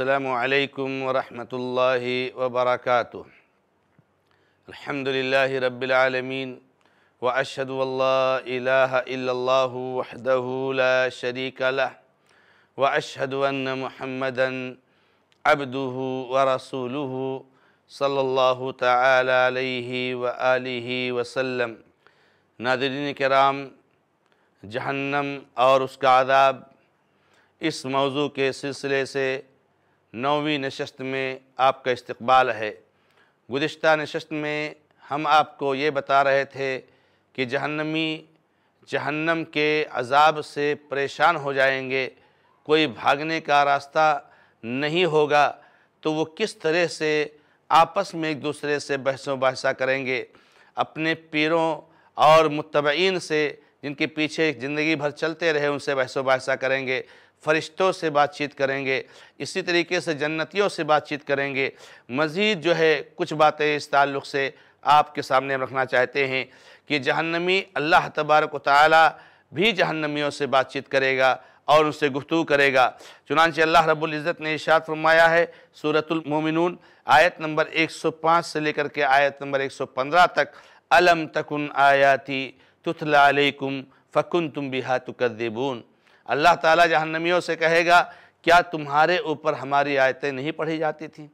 अल्लाम वरहमल वबरक अलहमदिल्ला रबालमीन व अशदल्लाहदला शरीक व अशदन महमदन अबदू व रसूल सल्ला तलह वसलम नादरीन कराम जहन्नम और उसका आदाब इस मौजू के सिलसिले से नौवीं नशस्त में आपका इस्तबाल है गुज्त नशस्त में हम आपको ये बता रहे थे कि जहन्नमी जहन्नम के अजाब से परेशान हो जाएंगे कोई भागने का रास्ता नहीं होगा तो वो किस तरह से आपस में एक दूसरे से बहसों बहसा करेंगे अपने पीरों और मुतबीन से जिनके पीछे ज़िंदगी भर चलते रहे उनसे बहसों बहसा करेंगे फरिश्तों से बातचीत करेंगे इसी तरीके से जन्नतियों से बातचीत करेंगे मज़ीद जो है कुछ बातें इस ताल्लुक़ से आपके सामने रखना चाहते हैं कि जहन्नमी अल्लाह तबारक ताली भी जहन्नमियों से बातचीत करेगा और उनसे गुफ्तु करेगा चुनानच अल्लाह रबुल्ज़त ने इशात फरमाया है सूरतमिन आयत नंबर 105 से लेकर के आयत नंबर 115 तक अलम तकन आयाती तुतलाकुम फ़कुन तुम बिहा तुकदेबून अल्लाह ताला जहन्नमियों से कहेगा क्या तुम्हारे ऊपर हमारी आयतें नहीं पढ़ी जाती थीं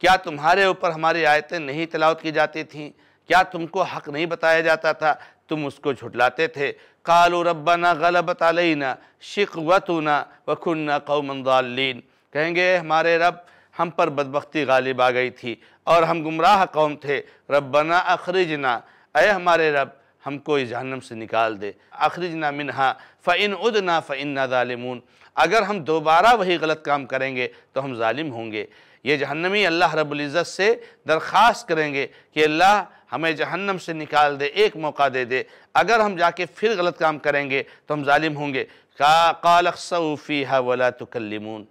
क्या तुम्हारे ऊपर हमारी आयतें नहीं तलावत की जाती थीं क्या तुमको हक नहीं बताया जाता था तुम उसको झुटलाते थे कालो रब्बाना गलबत अलना शिकवतना वखुन्ना कौमंदीन कहेंगे हमारे रब हम पर बदबख्ती गालिब आ गई थी और हम गुमराह कौम थे रब्बना अखरिजना अय हमारे रब हमको इस जहन्नम से निकाल दे आखिर ना मिनहा फ़िन उद ना फ़िन ना ालिमून अगर हम दोबारा वही गलत काम करेंगे तो हम ालिम होंगे ये जहन्नमी अल्लाह रबुल्ज़त से दरख्वास्त करेंगे कि अल्लाह हमें जहन्नम से निकाल दे एक मौका दे दे अगर हम जाके फिर गलत काम करेंगे तो हम ालिम होंगे का कालकसूफ़ी है वला तकलमून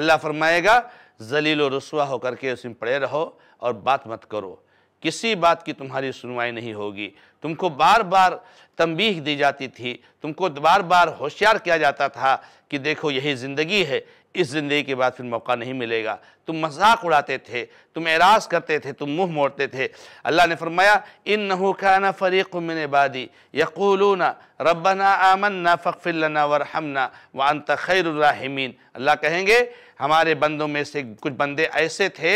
अल्लाह फरमाएगा जलील व रसुआ होकर के उसमें पड़े रहो और बात मत करो किसी बात की तुम्हारी सुनवाई नहीं होगी तुमको बार बार तंबीह दी जाती थी तुमको बार बार होशियार किया जाता था कि देखो यही ज़िंदगी है इस ज़िंदगी के बाद फिर मौका नहीं मिलेगा तुम मजाक उड़ाते थे तुम एराज करते थे तुम मुंह मोड़ते थे अल्लाह ने फरमाया इन नहू खाना फ़रीक़ मिन बादी यकूलूना रबना आमन ना फ़िल्लना वरहमना वन तखैरमीन अल्लाह कहेंगे हमारे बंदों में से कुछ बंदे ऐसे थे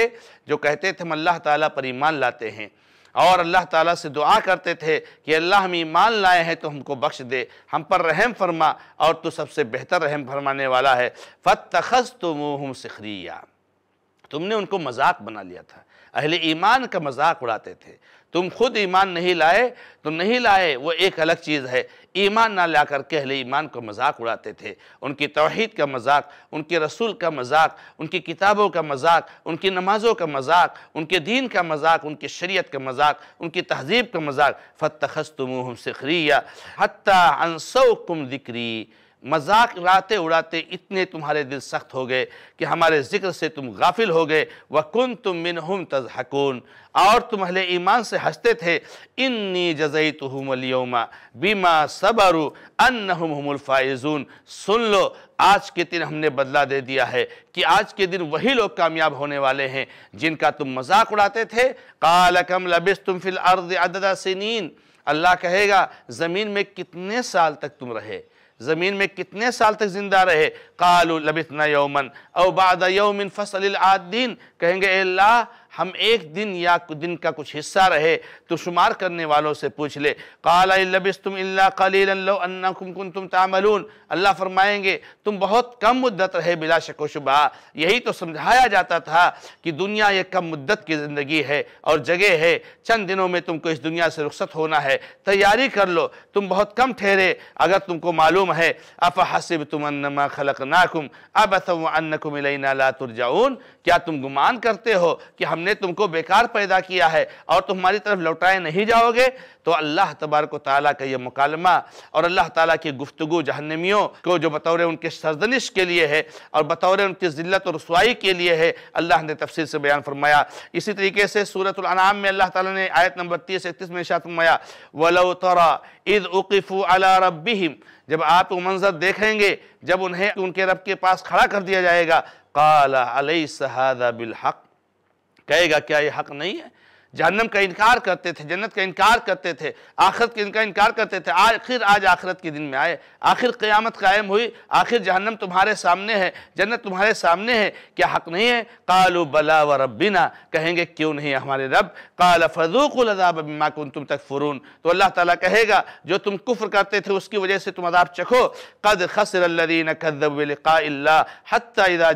जो कहते थे हम अल्लाह ताला पर ईमान लाते हैं और अल्लाह ताला से दुआ करते थे कि अल्लाह हम ईमान लाए हैं तो हमको बख्श दे हम पर रहम फरमा और तो सबसे बेहतर रहम फरमाने वाला है फ़त तखस तो मुँह सिखरिया तुमने उनको मजाक बना लिया था अहले ईमान का मजाक उड़ाते थे तुम खुद ईमान नहीं लाए तो नहीं लाए वो एक अलग चीज़ है ईमान ना ला कर अहले ईमान को मजाक उड़ाते थे उनकी तोहद का मजाक उनके रसूल का मजाक उनकी किताबों का मजाक उनकी नमाज़ों का मजाक उनके दीन का मजाक उनकी शरीयत का मजाक उनकी तहजीब का मजाक फ़तखस्तुम सिखरिया हती अनसौ कुम दिक्री मजाक उड़ाते उड़ाते इतने तुम्हारे दिल सख्त हो गए कि हमारे ज़िक्र से तुम गाफिल हो गए वकुन तुम मिनहुम तजहकून और तुम अहले ईमान से हंसते थे इन्नी जजई तुहमलियोमा बीमा सबरू अनहुमफाइजून सुन लो आज के दिन हमने बदला दे दिया है कि आज के दिन वही लोग कामयाब होने वाले हैं जिनका तुम मजाक उड़ाते थे काल कम लबिस तुम फिल अर्द अददा सिनीन अल्लाह कहेगा ज़मीन में कितने साल तक तुम रहे ज़मीन में कितने साल तक ज़िंदा रहे कालू लबितना यौमन औबाद यौमिन फसल आदीन कहेंगे अल्लाह हम एक दिन या दिन का कुछ हिस्सा रहे तो शुमार करने वालों से पूछ ले कालाबिस तुम तुम तामलून अल्लाह फरमाएंगे तुम बहुत कम मुद्दत रहे बिला शको शुबा यही तो समझाया जाता था कि दुनिया एक कम मुद्दत की ज़िंदगी है और जगह है चंद दिनों में तुमको इस दुनिया से रुख्सत होना है तैयारी कर लो तुम बहुत कम ठहरे अगर तुमको मालूम है अफ हसब तुम खलक नाकुम अब अन्नकुम ला तुरजाउन क्या तुम गुमान करते हो कि हमने हमने तुमको बेकार पैदा किया है और तुम हमारी तरफ लौटाए नहीं जाओगे तो अल्लाह तबारक ताला का यह मुकालमा और अल्लाह ताली की गुफ्तु जहनमियों को जो बतौर उनके सरजनिश के लिए है और बतौर उनकी ज़िल्त और रसवाई के लिए है अल्लाह ने तफसील से बयान फरमाया इसी तरीके से सूरतम में अल्लाह ताला ने आयत नंबर तीस इकतीस में शात फरमाया वलो तरा इद उक़फ़ अला रबिम जब आप वो मंजर देखेंगे जब उन्हें उनके रब के पास खड़ा कर दिया जाएगा काला अलई सहादा बिलहक़ कहेगा क्या ये हक नहीं है जहन्नम का इनकार करते थे जन्नत का इनकार करते थे आखिरत के इनका इनकार करते थे आखिर आज आखिरत के दिन में आए आखिर क़यामत कायम हुई आखिर जहन्नम तुम्हारे सामने है जन्नत तुम्हारे सामने है क्या हक नहीं है कालू बला व रबिना कहेंगे क्यों नहीं हमारे रब काल फ़रूक़ुलदाबमा कन तुम तक फ़रून तो अल्लाह ताला कहेगा जो तुम कुफ्र करते थे उसकी वजह से तुम अदाब चखो कद खसरल्लिन कदबिल्ला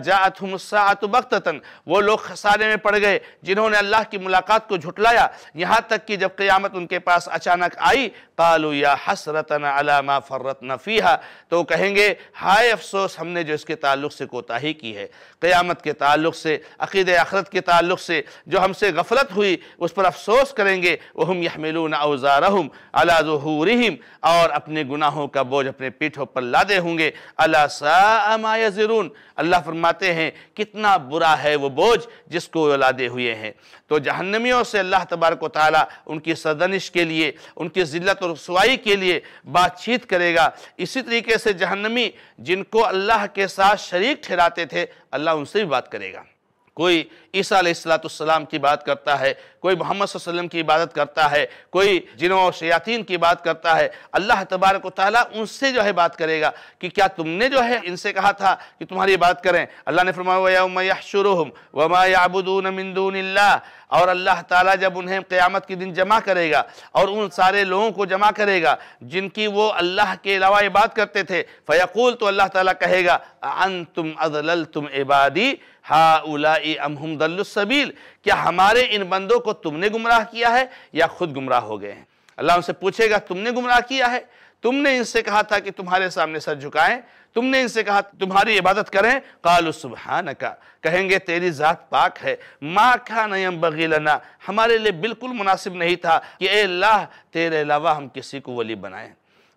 जात मुसात बख्तन वो लोग खसारे में पड़ गए जिन्होंने अल्लाह की मुलाकात को झुटलाया यहाँ तक कि जब क़यामत उनके पास अचानक आई कालू या हसरतन अलामा फ़र्रत नफ़ीहा तो कहेंगे हाय अफसोस हमने जो इसके ताल्लुक़ से कोताही की है क़यामत के ताल्लुक़ से अक़ीद आखरत के ताल्लुक़ से जो हमसे गफलत हुई उस उस पर अफसोस करेंगे वहम यहमिलून अवजारहम अला और अपने गुनाहों का बोझ अपने पीठों पर लादे होंगे अला सामायजरून अल्लाह फरमाते हैं कितना बुरा है वो बोझ जिसको वो लादे हुए हैं तो जहन्नमियों से अल्लाह तबारक ताली उनकी सदनिश के लिए उनकी ज़िल्त और रसवाई के लिए बातचीत करेगा इसी तरीके से जहन्नमी जिनको अल्लाह के साथ शरीक ठहराते थे अल्लाह उनसे भी बात करेगा कोई ईसा सलाम की बात करता है कोई मोहम्मद वसल्लम की इबादत करता है कोई जिनों और शयातीन की बात करता है अल्लाह तबारक ताली उनसे जो है बात करेगा कि क्या तुमने जो है इनसे कहा था कि तुम्हारी बात करें अल्लाह ने फरमाया शुरू वमा याबुदून और अल्लाह ताला जब उन्हें क़यामत के दिन जमा करेगा और उन सारे लोगों को जमा करेगा जिनकी वो अल्लाह के अलावा इबाद करते थे फ़यकूल तो अल्लाह ताला कहेगा अन तुम अजल तुम इबादी हा उला क्या हमारे इन बंदों को तुमने गुमराह किया है या खुद गुमराह हो गए हैं अल्लाह उनसे पूछेगा तुमने गुमराह किया है तुमने इनसे कहा था कि तुम्हारे सामने सर झुकाएं तुमने इनसे कहा तुम्हारी इबादत करें कालु सुबहान का कहेंगे तेरी ज़ात पाक है माँ खा नयम बगीलना हमारे लिए बिल्कुल मुनासिब नहीं था कि ए अल्लाह तेरे अलावा हम किसी को वली बनाएं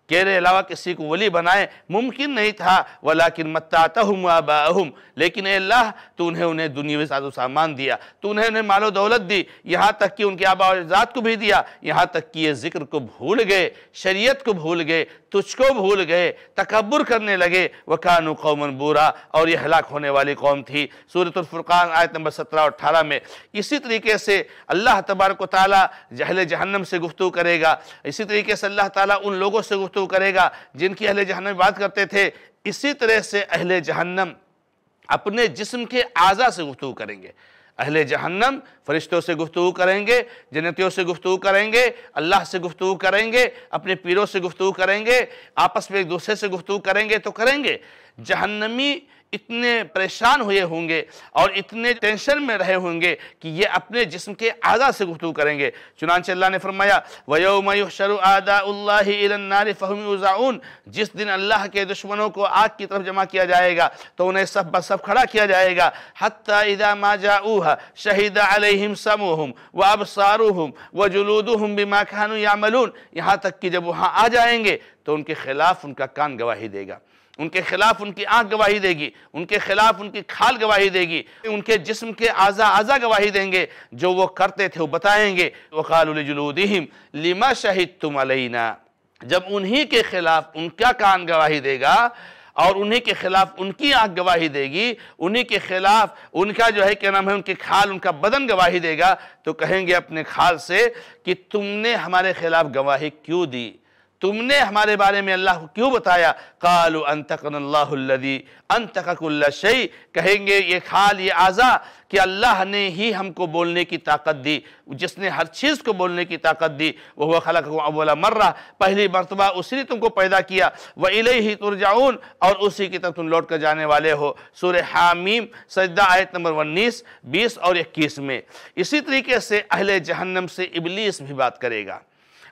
केरे अलावा किसी को वली बनाए मुमकिन नहीं था वलाकिन मत्तातहम लेकिन अल्लाह तो उन्हें उन्हें में साधु सामान दिया तो उन्हें उन्हें मालो दौलत दी यहाँ तक कि उनके आबाजात को भी दिया यहाँ तक कि ये जिक्र को भूल गए शरीयत को भूल गए तुझको भूल गए तकबर करने लगे वकान कौमन बुरा और यह हलाक होने वाली कौम थी सूरतुल्फ़ुर्क़ान आयत नंबर सत्रह और अठारह में इसी तरीके से अल्लाह तबारक ताली जहल जहन्नम से गुफ्तु करेगा इसी तरीके से अल्लाह ताली उन लोगों से गुफ्त गुफ्तु करेगा जिनकी अहल जहन्नम बात करते थे इसी तरह से अहल जहन्नम अपने जिस्म के आज़ा से गुफ्तु करेंगे अहल जहन्नम फरिश्तों से गुफ्तु करेंगे जन्नतियों से गुफ्तु करेंगे अल्लाह से गुफ्तु करेंगे अपने पीरों से गुफ्तु करेंगे आपस में एक दूसरे से गुफ्तु करेंगे तो करेंगे जहन्नमी इतने परेशान हुए होंगे और इतने टेंशन में रहे होंगे कि ये अपने जिस्म के आदा से गुफ्तु करेंगे चुनानच अल्लाह ने फरमाया वयोमशर आदानार जिस दिन अल्लाह के दुश्मनों को आग की तरफ जमा किया जाएगा तो उन्हें सब बसब खड़ा किया जाएगा हती इदा जाऊ शहीद अलहम समूहम व अब सारूहम व जलूदहम बिमा खानू मलून यहाँ तक कि जब वहाँ आ जाएंगे तो उनके खिलाफ उनका कान गवाही देगा उनके खिलाफ उनकी आँख गवाही देगी उनके खिलाफ उनकी खाल गवाही देगी उनके जिस्म के आज़ा आज़ा गवाही देंगे जो वो करते थे वो बताएंगे वक़ालजलूदिम लिमा शहीद तुम अलना जब उन्हीं के खिलाफ उनका कान गवाही देगा और उन्हीं के खिलाफ उनकी आँख गवाही देगी उन्हीं के खिलाफ उनका जो है क्या नाम है उनके खाल उनका बदन गवाही देगा तो कहेंगे अपने खाल से कि तुमने हमारे खिलाफ गवाही क्यों दी तुमने हमारे बारे में अल्लाह को क्यों बताया कालू अनतकनल्लादी अनतकल्लाशई कहेंगे ये खाल ये आज़ा कि अल्लाह ने ही हमको बोलने की ताकत दी जिसने हर चीज़ को बोलने की ताकत दी वह खलक अबोला मर्रा पहली मरतबा उसी ने तुमको पैदा किया वह इले ही तुरजाउन और उसी की तरफ तुम लौट कर जाने वाले हो सुर हामीम सजदा आयत नंबर उन्नीस बीस और इक्कीस में इसी तरीके से अहल जहन्नम से इबलीस भी बात करेगा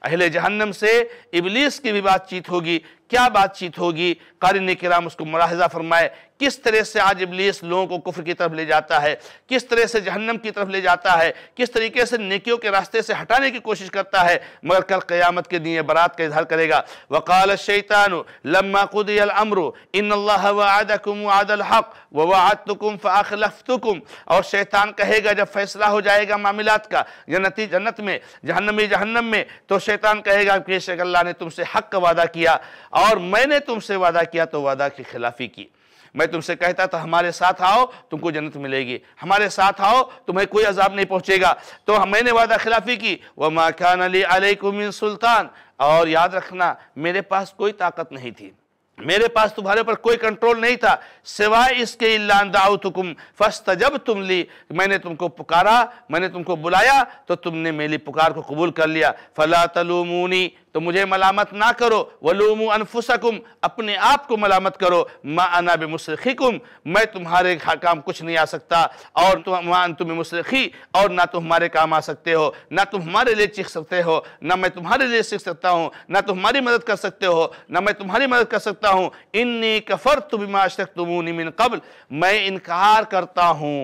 अहले जहन्नम से इबलीस की भी बातचीत होगी क्या बातचीत होगी कारी कराम उसको मुलाहजा फरमाए किस तरह से आज इबलीस लोगों को कुफर की तरफ ले जाता है किस तरह से जहन्नम की तरफ ले जाता है किस तरीके से नेकियों के रास्ते से हटाने की कोशिश करता है मगर कल क़यामत के दिन बरात का इजहार करेगा वकाल शैतान लम्मा कुदमर इन आदल हक व वातुकुम और शैतान कहेगा जब फैसला हो जाएगा मामलात का जन्नती जन्नत में जहन्नमी जहन्नम में तो शैतान कहेगा कि शेख अल्लाह ने तुमसे हक का वादा किया और मैंने तुमसे वादा किया तो वादा की खिलाफी की मैं तुमसे कहता था हमारे साथ आओ तुमको जन्नत मिलेगी हमारे साथ आओ तुम्हें कोई अजाब नहीं पहुँचेगा तो मैंने वादा खिलाफी की वह माखान अली अलकुमिन सुल्तान और याद रखना मेरे पास कोई ताकत नहीं थी मेरे पास तुम्हारे पर कोई कंट्रोल नहीं था सिवाय इसके इलादाउतुकुम फस्त जब तुम ली मैंने तुमको पुकारा मैंने तुमको बुलाया तो तुमने मेरी पुकार को कबूल कर लिया फला तलूमूनी तो मुझे मलामत ना करो वलूम अनफुसकुम अपने आप को मलामत करो मा अना बेमुसरखिकुम मैं तुम्हारे काम कुछ नहीं आ सकता और तुम तुम मुसरखी और ना तुम्हारे हमारे काम आ सकते हो ना तुम हमारे लिए चीख सकते हो ना मैं तुम्हारे लिए सीख सकता हूँ ना तुम्हारी मदद कर सकते हो ना मैं तुम्हारी मदद कर सकता हूँ इन्नी कफर तुम आशक तुमूनी मिन कबल मैं इनकार करता हूँ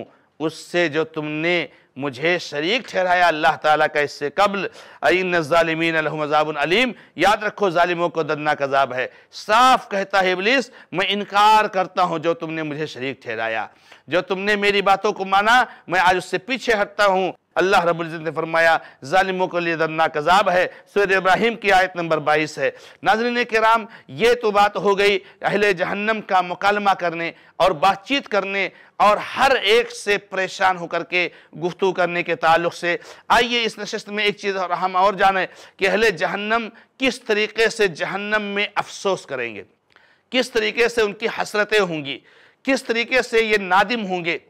उससे जो तुमने मुझे शरीक ठहराया अल्लाह ताला का इससे कबल अन अलहमजाबलीम याद रखो ालिमों को दर्दनाक कजाब है साफ कहता है इबलिस मैं इनकार करता हूँ जो तुमने मुझे शरीक ठहराया जो तुमने मेरी बातों को माना मैं आज उससे पीछे हटता हूँ अल्लाह रबुल्ज़त ने फरमाया ालिमों के लिए दरना कजाब है सैद इब्राहिम की आयत नंबर बाईस है नाजरन कराम ये तो बात हो गई अहल जहन्नम का मुकालमा करने और बातचीत करने और हर एक से परेशान होकर के गुफ्तु करने के ताल्लुक से आइए इस नशस्त में एक चीज़ और हम और जानें कि अहल जहन्नम किस तरीके से जहन्नम में अफसोस करेंगे किस तरीके से उनकी हसरतें होंगी किस तरीके से ये नादिम होंगे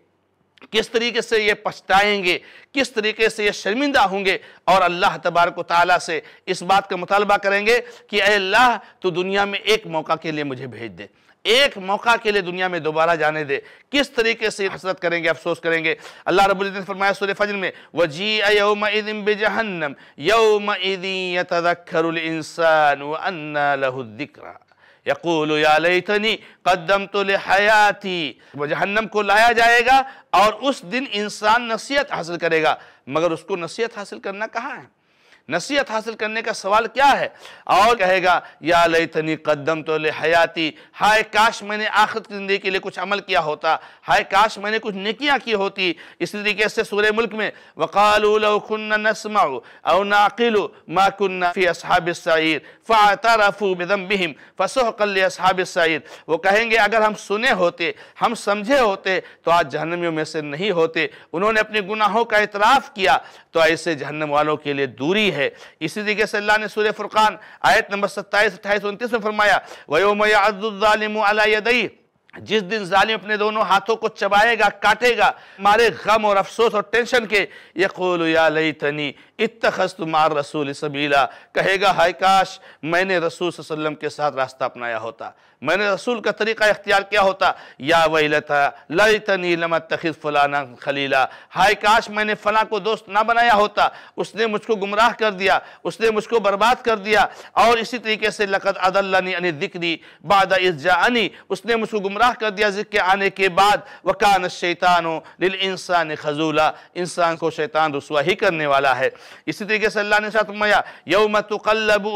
किस तरीके से ये पछताएंगे किस तरीके से ये शर्मिंदा होंगे और अल्लाह तबारक ताली से इस बात का मुतालबा करेंगे कि अल्लाह तो दुनिया में एक मौका के लिए मुझे भेज दे एक मौका के लिए दुनिया में दोबारा जाने दे किस तरीके से हसरत करेंगे अफसोस करेंगे अल्लाह रबुल ने फरमाया फजल में व जी यौम बेजहन्नम यो मदी यतदक्खरुल इंसान यकूल यालतनी कदम तो थी वह जहन्नम को लाया जाएगा और उस दिन इंसान नसीहत हासिल करेगा मगर उसको नसीहत हासिल करना कहाँ है नसीहत हासिल करने का सवाल क्या है और कहेगा या लई तनी कदम तो ले हयाती हाय काश मैंने आखिर की ज़िंदगी के लिए कुछ अमल किया होता हाय काश मैंने कुछ निकियाँ की होती इस तरीके से सूरे मुल्क में वक़ाल नसमा और नाकिल माकुन्नाफ़ी असहाब सैर फ़ातरफ़ू बदम्बिम वो कहेंगे अगर हम सुने होते हम समझे होते तो आज जहनमियों में से नहीं होते उन्होंने अपने गुनाहों का इतराफ़ किया तो ऐसे जहनम वालों के लिए दूरी है है इसी तरीके से अल्लाह ने सूर्य फुरकान आयत नंबर सत्ताईस अट्ठाईस उनतीस में फरमाया वयोमयादुलमदई जिस दिन जालिम अपने दोनों हाथों को चबाएगा काटेगा मारे गम और अफसोस और टेंशन के यकोल लई तनी इतखस्त मार रसूल सबीला कहेगा हाय काश मैंने रसूल वसल्लम के साथ रास्ता अपनाया होता मैंने रसूल का तरीक़ा इख्तियार किया होता या वही लता लई तनी लमत तखी फ़लाना खलीला हाय काश मैंने फ़ला को दोस्त ना बनाया होता उसने मुझको गुमराह कर दिया उसने मुझको बर्बाद कर दिया और इसी तरीके से लकत अदल्लानी अन दिक्री बाद अनी उसने मुझको गुमराह कर दिया के आने के बाद वकान शैतानो लिल इंसान खजूला इंसान को शैतान रसुआ ही करने वाला है इसी तरीके से अल्लाह ने साथ मया यौम तकल्लब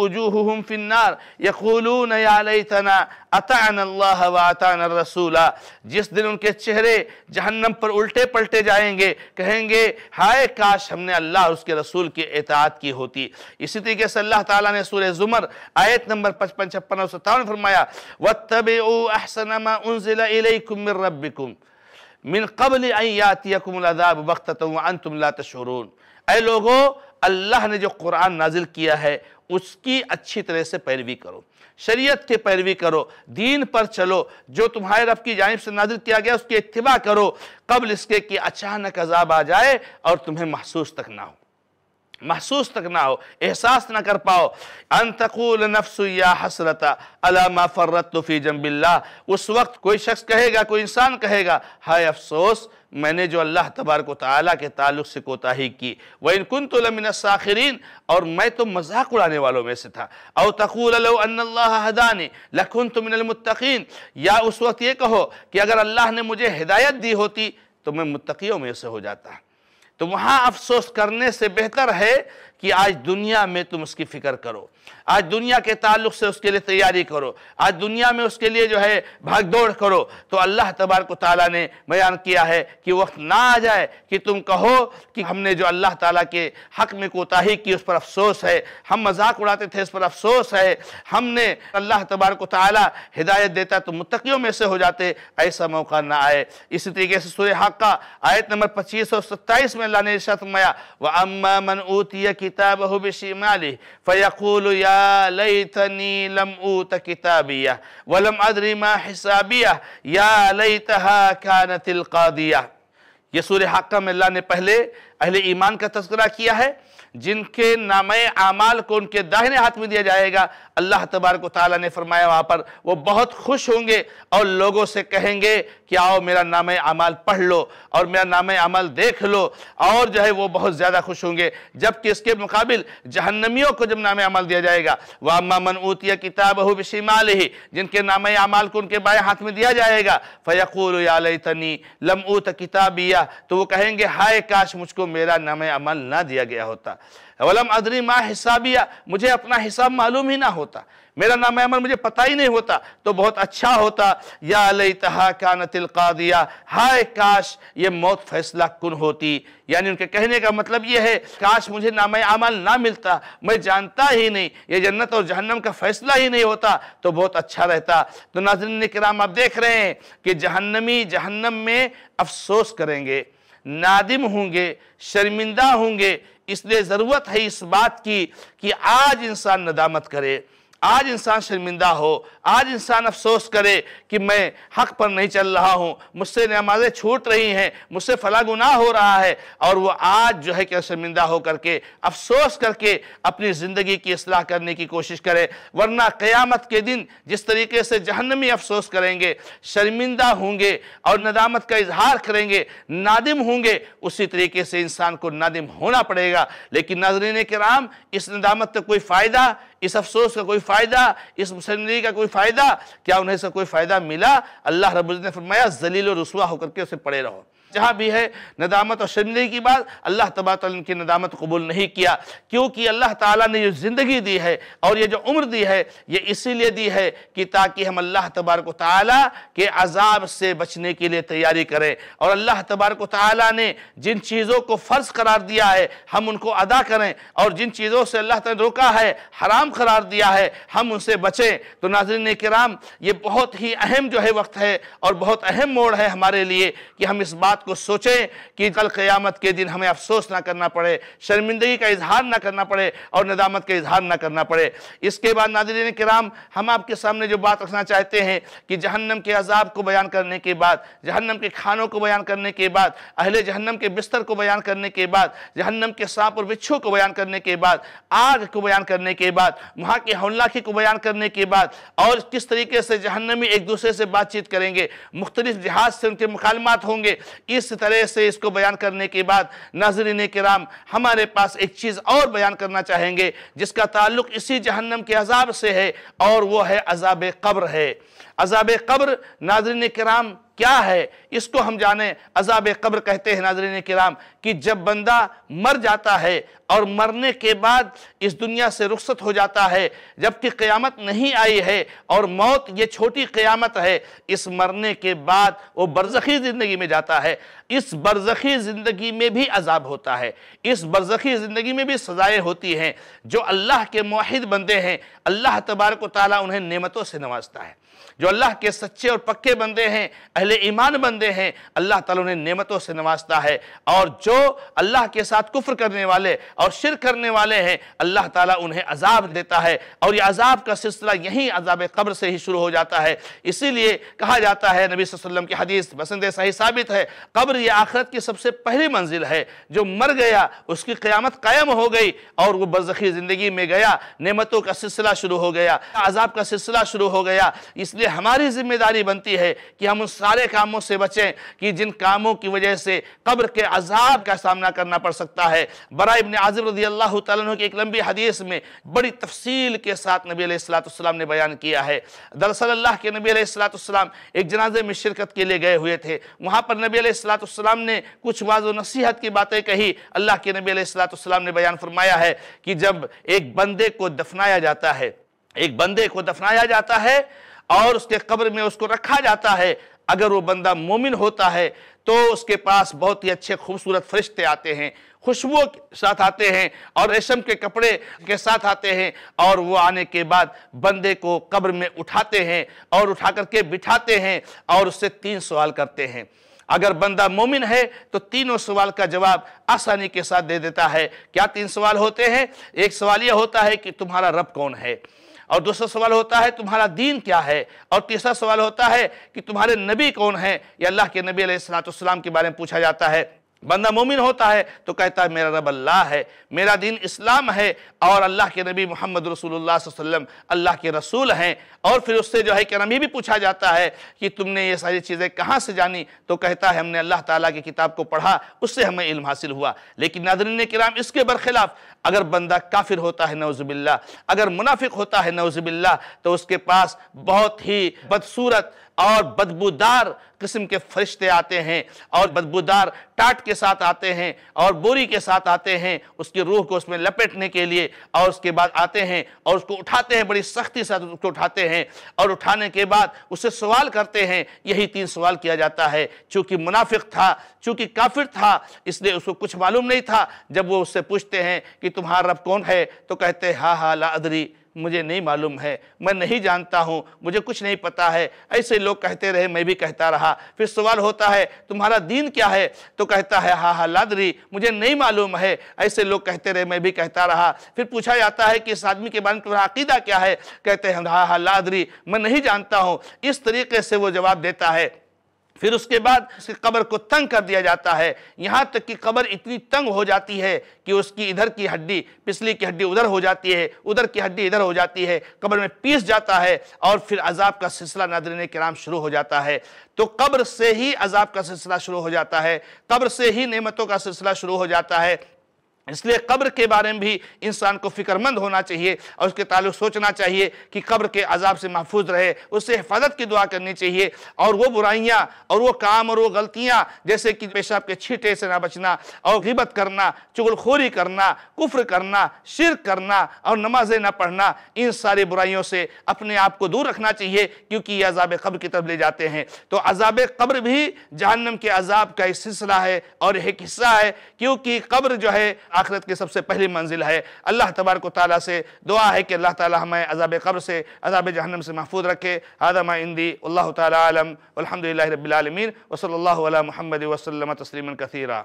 फिन्नार यकूलून या लैतना अतान अल्लाह व अतान रसूला जिस दिन उनके चेहरे जहन्नम पर उल्टे पलटे जाएंगे कहेंगे हाय काश हमने अल्लाह उसके रसूल की एतात की होती इसी तरीके से अल्लाह ताला ने सूर्य जुमर आयत नंबर पचपन छप्पन और सत्तावन फरमाया व तब अहसनमा रबिकुम मिन कबल अयातियाकुमदाब वक्त तुम तशरून अ लोगो अल्लाह ने जो कुरान नाजिल किया है उसकी अच्छी तरह से पैरवी करो शरीयत की पैरवी करो दीन पर चलो जो तुम्हारे रब की जानब से नाजिल किया गया उसकी इतवा करो कबल इसके कि अचानक अजाब आ जाए और तुम्हें महसूस तक ना हो महसूस तक ना हो एहसास ना कर पाओ अंतकूल नफ्स या हसरता अलामा फ़र्रतफ़ी जम्बिल्ला उस वक्त कोई शख्स कहेगा कोई इंसान कहेगा हाय अफसोस मैंने जो अल्लाह तबारक ताली के ताल्लुक से कोताही की व इनकुन तो लमिन और मैं तो मजाक उड़ाने वालों में से था अव तकूल्लादानी लखुन तो मिनलमतकीन या उस वक्त ये कहो कि अगर अल्लाह ने मुझे हिदायत दी होती तो मैं मुतकीयों में से हो जाता तो वहाँ अफसोस करने से बेहतर है कि आज दुनिया में तुम उसकी फ़िक्र करो आज दुनिया के ताल्लुक से उसके लिए तैयारी करो आज दुनिया में उसके लिए जो है भाग दौड़ करो तो अल्लाह तबारक ताली ने बयान किया है कि वक्त ना आ जाए कि तुम कहो कि हमने जो अल्लाह ताला के हक़ में कोताही की उस पर अफसोस है हम मजाक उड़ाते थे इस पर अफसोस है हमने अल्लाह तबारक ताली हिदायत देता तो मुतकियों में से हो जाते ऐसा मौका ना आए इसी तरीके से सूर्य का आयत नंबर पच्चीस और सत्ताईस में अल्लाह ने इर्शाद फरमाया व अम्मा मन ऊतिया की كتابه بشماله فيقول يا ليتني لم लम كتابيه ولم वलम ما حسابيه يا ليتها كانت कादिया ये सूर हक में अल्लाह ने पहले अहले ईमान का तस्करा किया है जिनके नाम आमाल को उनके दाहिने हाथ में दिया जाएगा अल्लाह तबारक ताली ने फरमाया वहाँ पर वो बहुत खुश होंगे और लोगों से कहेंगे कि आओ मेरा नाम अमाल पढ़ लो और मेरा नाम अमल देख लो और जो है वो बहुत ज़्यादा खुश होंगे जबकि इसके मुकाबिल जहन्नमियों को जब नाम अमल दिया जाएगा वह अम्मा ऊतिया किताब हो बिशिमाल ही जिनके नाम अमाल को उनके बाएँ हाथ में दिया जाएगा फ़यकूल तनी लम ऊत किताबिया तो वो कहेंगे हाय काश मुझको मेरा नाम अमल ना दिया गया होता वलम अदरी माँ हिसाबिया मुझे अपना हिसाब मालूम ही ना होता मेरा नाम अमर मुझे पता ही नहीं होता तो बहुत अच्छा होता या तहा का नतिल दिया हाय काश ये मौत फैसला कन होती यानी उनके कहने का मतलब ये है काश मुझे नाम अमल ना मिलता मैं जानता ही नहीं ये जन्नत और जहन्नम का फैसला ही नहीं होता तो बहुत अच्छा रहता तो नाजरन कराम आप देख रहे हैं कि जहन्नमी जहन्नम में अफसोस करेंगे नादिम होंगे शर्मिंदा होंगे इसलिए ज़रूरत है इस बात की कि आज इंसान नदामत करे आज इंसान शर्मिंदा हो आज इंसान अफसोस करे कि मैं हक पर नहीं चल रहा हूँ मुझसे नमाजें छूट रही हैं मुझसे फला गुनाह हो रहा है और वो आज जो है क्या शर्मिंदा हो करके अफसोस करके अपनी ज़िंदगी की असलाह करने की कोशिश करे वरना क़यामत के दिन जिस तरीके से जहनमी अफसोस करेंगे शर्मिंदा होंगे और नदामत का इजहार करेंगे नादिम होंगे उसी तरीके से इंसान को नादिम होना पड़ेगा लेकिन नाजरीन कराम इस नदामत का कोई फ़ायदा इस अफसोस का कोई फ़ायदा इस मुसनरी का कोई फ़ायदा क्या उन्हें इसका कोई फ़ायदा मिला अल्लाह रबुल ने फरमाया जलील रसुआ होकर के उसे पड़े रहो जहाँ भी है नदामत और शर्मिंदगी की बात अल्लाह तबात की नदामत कबूल नहीं किया क्योंकि अल्लाह ताला ने जो ज़िंदगी दी है और ये जो उम्र दी है ये इसीलिए दी है कि ताकि हम अल्लाह तबारक ताली के अजाब से बचने के लिए तैयारी करें और अल्लाह तबारक ताली ने जिन चीज़ों को फ़र्ज करार दिया है हम उनको अदा करें और जिन चीज़ों से अल्लाह ने रोका है हराम करार दिया है हम उनसे बचें तो नाजरन कराम ये बहुत ही अहम जो है वक्त है और बहुत अहम मोड़ है हमारे लिए कि हम इस बात को सोचें कि कल क़यामत के दिन हमें अफसोस ना करना पड़े शर्मिंदगी का इजहार ना करना पड़े और नदामत का इजहार ना करना पड़े इसके बाद नादरीन कराम हम आपके सामने जो बात रखना चाहते हैं कि जहन्नम के अजाब को बयान करने के बाद जहन्नम के खानों को बयान करने के बाद अहले जहन्नम के बिस्तर को बयान करने के बाद जहन्नम के सांप और बिच्छू को बयान करने के बाद आग को बयान करने के बाद वहाँ के हौलाखी को बयान करने के बाद और किस तरीके से जहन्नमी एक दूसरे से बातचीत करेंगे मुख्तलिफ जहाज से उनके मुकालमात होंगे इस तरह से इसको बयान करने के बाद नाजरीन कराम हमारे पास एक चीज़ और बयान करना चाहेंगे जिसका ताल्लुक इसी जहन्नम के अजाब से है और वो है अजाब कब्र है अजाब कब्र नाजरीन कराम क्या है इसको हम जाने अजाब कब्र कहते हैं नाजरन कराम कि जब बंदा मर जाता है और मरने के बाद इस दुनिया से रुखसत हो जाता है जबकि क़यामत नहीं आई है और मौत ये छोटी क़यामत है इस मरने के बाद वो बरज़ख़ी ज़िंदगी में जाता है इस बरज़ख़ी ज़िंदगी में भी अजाब होता है इस बरज़ख़ी ज़िंदगी में भी सज़ाएँ होती हैं जो अल्लाह के माहिद बंदे हैं अल्लाह तबारक ताली उन्हें नेमतों से नवाजता है जो अल्लाह के सच्चे और पक्के बंदे हैं अहले ईमान बंदे हैं अल्लाह ताला उन्हें नेमतों से नवाजता है और जो अल्लाह के साथ कुफ्र करने वाले और शिर करने वाले हैं अल्लाह ताला उन्हें अजाब देता है और ये अजाब का सिलसिला यहीं अजाब कब्र से ही शुरू हो जाता है इसीलिए कहा जाता है नबी वसल्लम की हदीस बसंत सही साबित है कब्र यह आखरत की सबसे पहली मंजिल है जो मर गया उसकी क़्यामत कायम हो गई और वो बरज़ी ज़िंदगी में गया नेमतों का सिलसिला शुरू हो गया अजाब का सिलसिला शुरू हो गया इसलिए इसलिए हमारी जिम्मेदारी बनती है कि हम उन सारे कामों से बचें कि जिन कामों की वजह से कब्र के अजाब का सामना करना पड़ सकता है बरा इबन आजम रजी अल्लाह तु की एक लंबी हदीस में बड़ी तफसील के साथ नबी सलाम ने बयान किया है दरअसल अल्लाह के नबी सलाम एक जनाजे में शिरकत के लिए गए हुए थे वहाँ पर नबी सलाम ने कुछ वाज नसीहत की बातें कही अल्लाह के नबी सलाम ने बयान फरमाया है कि जब एक बंदे को दफनाया जाता है एक बंदे को दफनाया जाता है और उसके कब्र में उसको रखा जाता है अगर वो बंदा मोमिन होता है तो उसके पास बहुत ही अच्छे खूबसूरत फरिश्ते आते हैं खुशबुओं के साथ आते हैं और रेशम के कपड़े के साथ आते हैं और वो आने के बाद बंदे को कब्र में उठाते हैं और उठा करके बिठाते हैं और उससे तीन सवाल करते हैं अगर बंदा मोमिन है तो तीनों सवाल का जवाब आसानी के साथ दे देता है क्या तीन सवाल होते हैं एक सवाल यह होता है कि तुम्हारा रब कौन है और दूसरा सवाल होता है तुम्हारा दीन क्या है और तीसरा सवाल होता है कि तुम्हारे नबी कौन है या अल्लाह के नबी सलाम के बारे में पूछा जाता है बंदा मोमिन होता है तो कहता है मेरा रब अल्लाह है मेरा दीन इस्लाम है और अल्लाह के नबी मोहम्मद रसूलुल्लाह वसल्लम अल्लाह के रसूल हैं और फिर उससे जो है क्या ये भी पूछा जाता है कि तुमने ये सारी चीज़ें कहाँ से जानी तो कहता है हमने अल्लाह ताला की किताब को पढ़ा उससे हमें इल्म हासिल हुआ लेकिन नादरीन कराम इसके बरखिलाफ अगर बंदा काफिर होता है नवजुबिल्ला अगर मुनाफिक होता है नवजुबिल्ला तो उसके पास बहुत ही बदसूरत और बदबूदार किस्म के फरिश्ते आते हैं और बदबूदार टाट के साथ आते हैं और बोरी के साथ आते हैं उसकी रूह को उसमें लपेटने के लिए और उसके बाद आते हैं और उसको उठाते हैं बड़ी सख्ती से उसको उठाते हैं और उठाने के बाद उससे सवाल करते हैं यही तीन सवाल किया जाता है चूँकि मुनाफिक था चूँकि काफिर था इसलिए उसको कुछ मालूम नहीं था जब वो उससे पूछते हैं कि तुम्हारा रब कौन है तो कहते हा हा ला अदरी मुझे नहीं मालूम है मैं नहीं जानता हूँ मुझे कुछ नहीं पता है ऐसे लोग कहते रहे मैं भी कहता रहा फिर सवाल होता है तुम्हारा दीन क्या है तो कहता है हा हा लादरी मुझे नहीं मालूम है ऐसे लोग कहते रहे मैं भी कहता रहा फिर पूछा जाता है कि इस आदमी के बारे में तुम्हारा अकीदा क्या है कहते हैं हा हा लादरी मैं नहीं जानता हूँ इस तरीके से वो जवाब देता है फिर उसके बाद उसकी कब्र को तंग कर दिया जाता है यहाँ तक कि कब्र इतनी तंग हो जाती है कि उसकी इधर की हड्डी पिछली की हड्डी उधर हो जाती है उधर की हड्डी इधर हो जाती है कब्र में पीस जाता है और फिर अजाब का सिलसिला के नाम शुरू हो जाता है तो कब्र से ही अजाब का सिलसिला शुरू हो जाता है कब्र से ही नेमतों का सिलसिला शुरू हो जाता है इसलिए कब्र के बारे में भी इंसान को फिक्रमंद होना चाहिए और उसके ताल्लुक सोचना चाहिए कि कब्र के अजाब से महफूज रहे उससे हिफाजत की दुआ करनी चाहिए और वो बुराइयाँ और वो काम और वो गलतियाँ जैसे कि पेशाब के छीटे से ना बचना और गिबत करना चुगलखोरी करना कुफ्र करना शिर करना और नमाजें ना पढ़ना इन सारी बुराइयों से अपने आप को दूर रखना चाहिए क्योंकि ये अजाब कब्र की तरफ ले जाते हैं तो अजाब कब्र भी जहन्नम के अजाब का एक सिलसिला है और एक हिस्सा है क्योंकि कब्र जो है आखिरत की सबसे पहली मंजिल है अल्लाह तबारक ताली से दुआ है कि अल्लाह ताली हमें अजाब कब्र से अजाब जहनम से महफूज रखे आदमा इंदी अल्लाह तालम अलहमदिल्ला रबीआलमीन वसल महमद वसलम तस्लीम कसरा